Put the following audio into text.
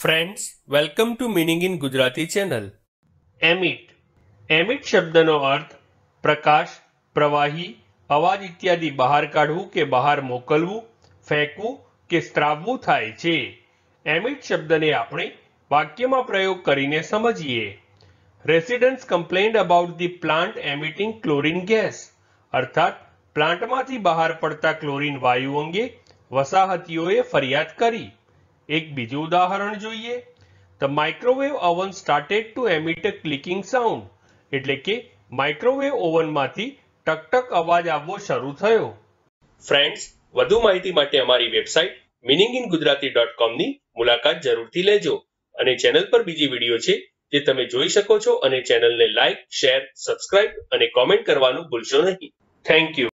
friends welcome to meaning in Gujarati channel emit emit શબ્દનો અર્થ પ્રકાશ પ્રવાહી અવાજ ઇત્યાદિ બહાર કાઢવું કે બહાર મોકલવું ફેંકવું કે સ્ત્રાવવું થાય છે એમિટ શબ્દને આપણે વાક્યમાં પ્રયોગ કરીને સમજીએ residents complained about the plant emitting chlorine gas અર્થાત પ્લાન્ટમાંથી બહાર પડતા ક્લોરિન વાયુ અંગે વસાહતીઓએ ફરિયાદ કરી એક બીજું ઉદાહરણ જોઈએ the microwave oven started to emit a clicking sound એટલે કે માઇક્રોવેવ ઓવનમાંથી ટકટક અવાજ આવવો શરૂ થયો ફ્રેન્ડ્સ વધુ માહિતી માટે અમારી website meaning in Gujarati dot કોમની મુલાકાત જરૂરથી લેજો અને ચેનલ પર બીજી વિડીયો છે જે તમે જોઈ શકો છો અને ચેનલને લાઇક શેર સબસ્ક્રાઇબ અને કોમેન્ટ કરવાનું ભૂલશો નહીં થેન્ક યુ